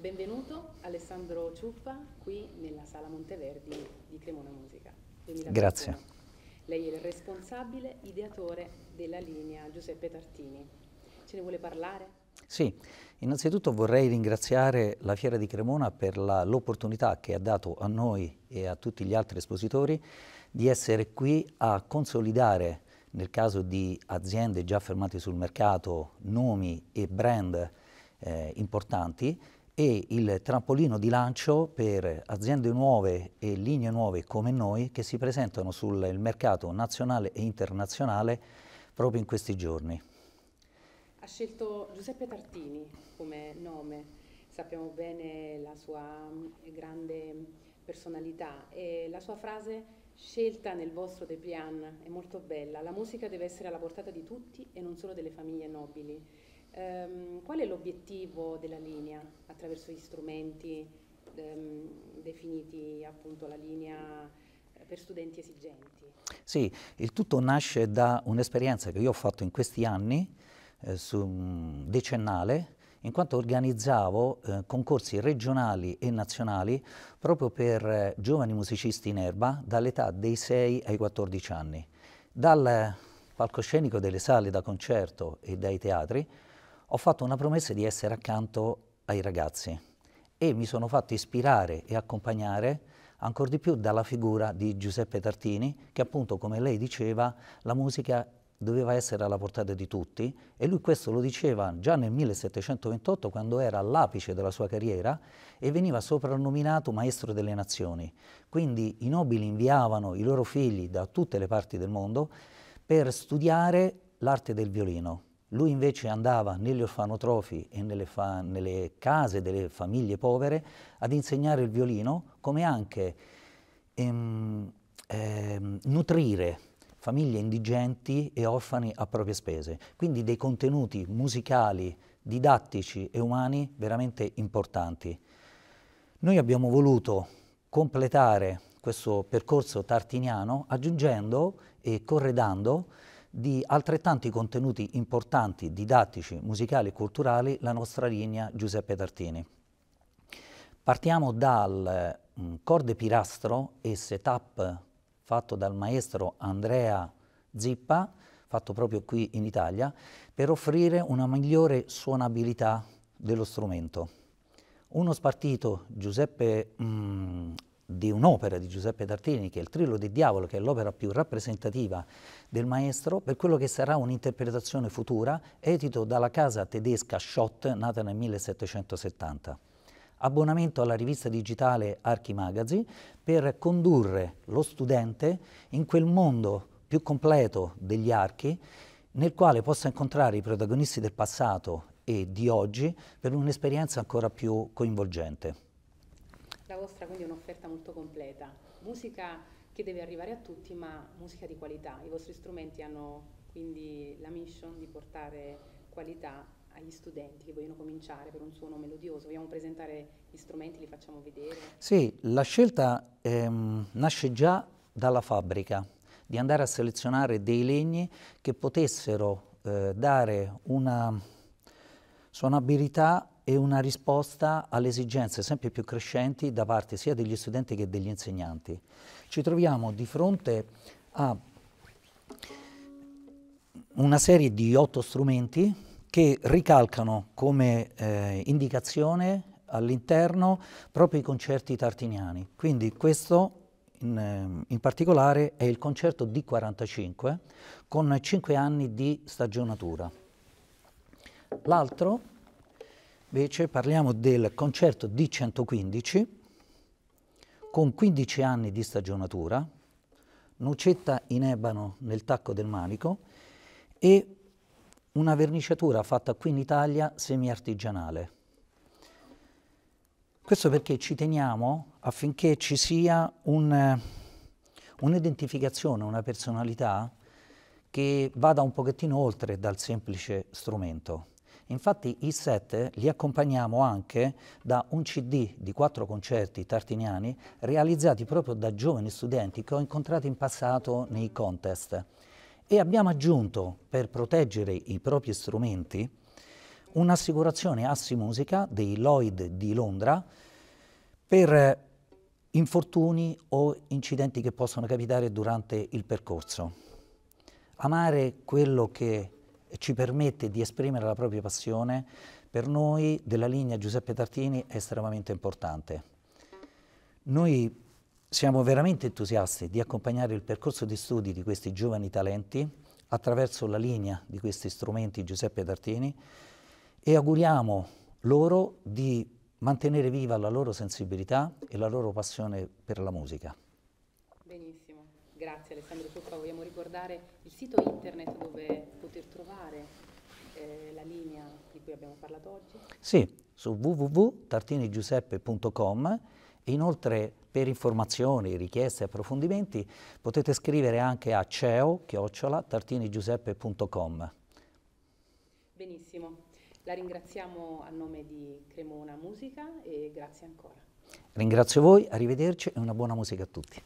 Benvenuto Alessandro Ciuffa qui nella Sala Monteverdi di Cremona Musica. Grazie. Lei è il responsabile ideatore della linea Giuseppe Tartini. Ce ne vuole parlare? Sì, innanzitutto vorrei ringraziare la Fiera di Cremona per l'opportunità che ha dato a noi e a tutti gli altri espositori di essere qui a consolidare, nel caso di aziende già fermate sul mercato, nomi e brand eh, importanti, e il trampolino di lancio per aziende nuove e linee nuove come noi che si presentano sul mercato nazionale e internazionale proprio in questi giorni. Ha scelto Giuseppe Tartini come nome, sappiamo bene la sua mm, grande personalità e la sua frase scelta nel vostro dépliant è molto bella, la musica deve essere alla portata di tutti e non solo delle famiglie nobili. Um, qual è l'obiettivo della linea attraverso gli strumenti ehm, definiti appunto la linea eh, per studenti esigenti? Sì, il tutto nasce da un'esperienza che io ho fatto in questi anni, eh, su, decennale, in quanto organizzavo eh, concorsi regionali e nazionali proprio per eh, giovani musicisti in erba dall'età dei 6 ai 14 anni. Dal palcoscenico delle sale da concerto e dai teatri ho fatto una promessa di essere accanto ai ragazzi e mi sono fatto ispirare e accompagnare ancora di più dalla figura di Giuseppe Tartini, che appunto, come lei diceva, la musica doveva essere alla portata di tutti e lui questo lo diceva già nel 1728 quando era all'apice della sua carriera e veniva soprannominato maestro delle nazioni. Quindi i nobili inviavano i loro figli da tutte le parti del mondo per studiare l'arte del violino lui invece andava negli orfanotrofi e nelle, nelle, case delle famiglie povere ad insegnare il violino, come anche ehm, ehm, nutrire famiglie indigenti e orfani a proprie spese. Quindi dei contenuti musicali, didattici e umani veramente importanti. Noi abbiamo voluto completare questo percorso tartiniano aggiungendo e corredando di altrettanti contenuti importanti, didattici, musicali e culturali, la nostra linea Giuseppe Tartini. Partiamo dal mm, corde pirastro e setup fatto dal maestro Andrea Zippa, fatto proprio qui in Italia, per offrire una migliore suonabilità dello strumento. Uno spartito Giuseppe mh, mm, di un'opera di Giuseppe Tartini, che è il Trillo del Diavolo, che è l'opera più rappresentativa del maestro, per quello che sarà un'interpretazione futura, edito dalla casa tedesca Schott, nata nel 1770. Abbonamento alla rivista digitale Archimagazi per condurre lo studente in quel mondo più completo degli archi, nel quale possa incontrare i protagonisti del passato e di oggi per un'esperienza ancora più coinvolgente vostra quindi è un'offerta molto completa. Musica che deve arrivare a tutti, ma musica di qualità. I vostri strumenti hanno quindi la mission di portare qualità agli studenti che vogliono cominciare per un suono melodioso. Vogliamo presentare gli strumenti, li facciamo vedere? Sì, la scelta ehm, nasce già dalla fabbrica, di andare a selezionare dei legni che potessero eh, dare una suonabilità e una risposta alle esigenze sempre più crescenti da parte sia degli studenti che degli insegnanti. Ci troviamo di fronte a una serie di otto strumenti che ricalcano come eh, indicazione all'interno proprio i concerti tartiniani. Quindi questo in, eh, in, particolare è il concerto D45 con cinque anni di stagionatura. L'altro Invece parliamo del concerto d 115 con 15 anni di stagionatura, nocetta in ebano nel tacco del manico e una verniciatura fatta qui in Italia semi-artigianale. Questo perché ci teniamo affinché ci sia un'identificazione, un una personalità che vada un pochettino oltre dal semplice strumento. Infatti i set li accompagniamo anche da un CD di quattro concerti tartiniani realizzati proprio da giovani studenti che ho incontrato in passato nei contest. E abbiamo aggiunto, per proteggere i propri strumenti, un'assicurazione Assi Musica dei Lloyd di Londra per infortuni o incidenti che possono capitare durante il percorso. Amare quello che ci permette di esprimere la propria passione, per noi della linea Giuseppe Tartini è estremamente importante. Noi siamo veramente entusiasti di accompagnare il percorso di studi di questi giovani talenti attraverso la linea di questi strumenti Giuseppe Tartini e auguriamo loro di mantenere viva la loro sensibilità e la loro passione per la musica. Benissimo. Grazie Alessandro Tuffa, vogliamo ricordare il sito internet dove poter trovare eh, la linea di cui abbiamo parlato oggi? Sì, su www.tartinigiuseppe.com e inoltre per informazioni, richieste approfondimenti potete scrivere anche a ceo-tartinigiuseppe.com. Benissimo, la ringraziamo a nome di Cremona Musica e grazie ancora. Ringrazio voi, arrivederci e una buona musica a tutti.